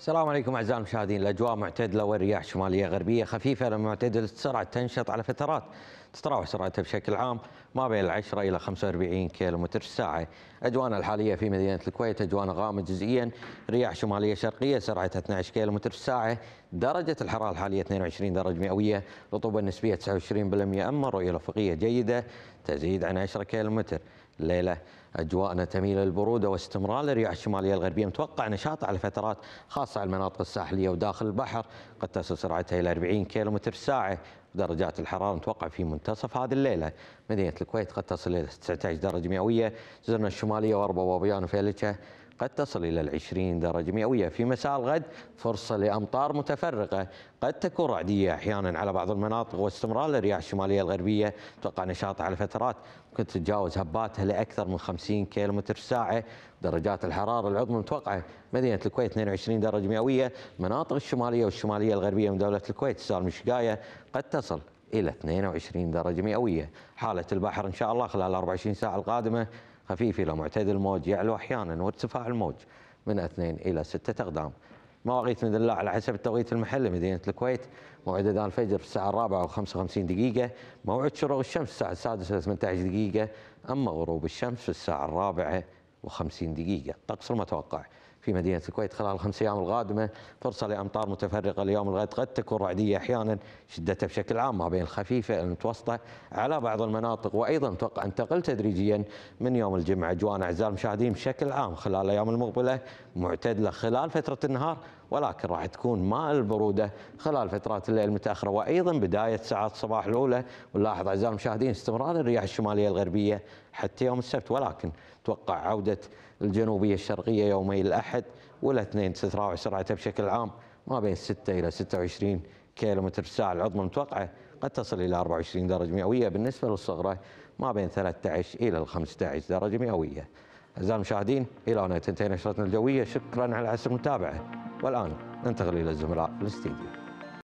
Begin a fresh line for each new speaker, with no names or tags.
السلام عليكم اعزائي المشاهدين، الاجواء معتدله والرياح شماليه غربيه خفيفه لما معتدله السرعه تنشط على فترات تتراوح سرعتها بشكل عام ما بين 10 الى 45 كيلو متر في الساعه. اجوانا الحاليه في مدينه الكويت اجوانا غامض جزئيا، رياح شماليه شرقيه سرعتها 12 كيلو متر في الساعه، درجة الحرارة الحالية 22 درجة مئوية رطوبة نسبية 29% أما الرؤية الأفقية جيدة تزيد عن 10 كيلومتر الليلة أجواءنا تميل للبرودة واستمرار الرياح الشمالية الغربية متوقع نشاط على فترات خاصة على المناطق الساحلية وداخل البحر قد تصل سرعتها إلى 40 كيلومتر في ساعة درجات الحرارة متوقع في منتصف هذه الليلة مدينة الكويت قد تصل إلى 19 درجة مئوية زرنا الشمالية وأربا وبيان وفيلتشة قد تصل إلى العشرين درجة مئوية في مساء الغد فرصة لأمطار متفرقة قد تكون رعدية أحيانا على بعض المناطق واستمرار الرياح الشمالية الغربية توقع نشاط على فترات ممكن تتجاوز هباتها لأكثر من 50 كيلومتر ساعة درجات الحرارة العظمى متوقعة مدينة الكويت 22 درجة مئوية مناطق الشمالية والشمالية الغربية من دولة الكويت سالم الشقاية قد تصل إلى 22 درجة مئوية حالة البحر إن شاء الله خلال 24 ساعة القادمة خفيف إلى معتدل الموج يعلو أحيانا وارتفاع الموج من 2 إلى 6 أقدام مواقيت باذن الله على حسب التوقيت المحلي مدينة الكويت موعد أذان الفجر في الساعة الرابعة و55 دقيقة موعد شروق الشمس الساعة السادسة و18 دقيقة أما غروب الشمس في الساعة الرابعة و50 دقيقة الطقس المتوقع في مدينة الكويت خلال الخمس أيام القادمة فرصة لأمطار متفرقة اليوم الغد قد تكون رعدية أحيانا شدتها بشكل عام ما بين الخفيفة المتوسطة على بعض المناطق وأيضا توقع أن تقل تدريجيا من يوم الجمعة جوان أعزائي المشاهدين بشكل عام خلال الأيام المقبلة معتدلة خلال فترة النهار ولكن راح تكون ماء البروده خلال فترات الليل المتاخره وايضا بدايه ساعات الصباح الاولى ونلاحظ اعزائي المشاهدين استمرار الرياح الشماليه الغربيه حتى يوم السبت ولكن توقع عوده الجنوبيه الشرقيه يومي الاحد والاثنين تتراوح سرعتها بشكل عام ما بين 6 الى 26 كيلومتر في الساعه العظمى المتوقعه قد تصل الى 24 درجه مئويه بالنسبه للصغرى ما بين 13 الى 15 درجه مئويه. اعزائي المشاهدين الى هنا تنتهي نشرتنا الجويه شكرا على حسن المتابعه. والآن ننتقل إلى الزملاء في الاستديو